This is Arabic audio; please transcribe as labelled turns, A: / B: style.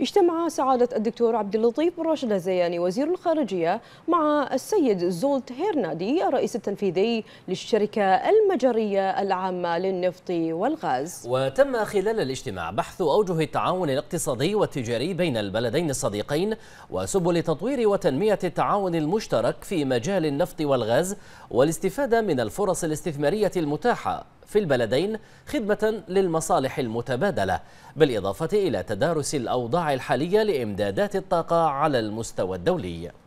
A: اجتمع سعادة الدكتور عبد اللطيف راشد الزياني وزير الخارجية مع السيد زولت هيرنادي الرئيس التنفيذي للشركة المجرية العامة للنفط والغاز
B: وتم خلال الاجتماع بحث أوجه التعاون الاقتصادي والتجاري بين البلدين الصديقين وسبل تطوير وتنمية التعاون المشترك في مجال النفط والغاز والاستفادة من الفرص الاستثمارية المتاحة في البلدين خدمة للمصالح المتبادلة بالإضافة إلى تدارس الأوضاع الحالية لإمدادات الطاقة على المستوى الدولي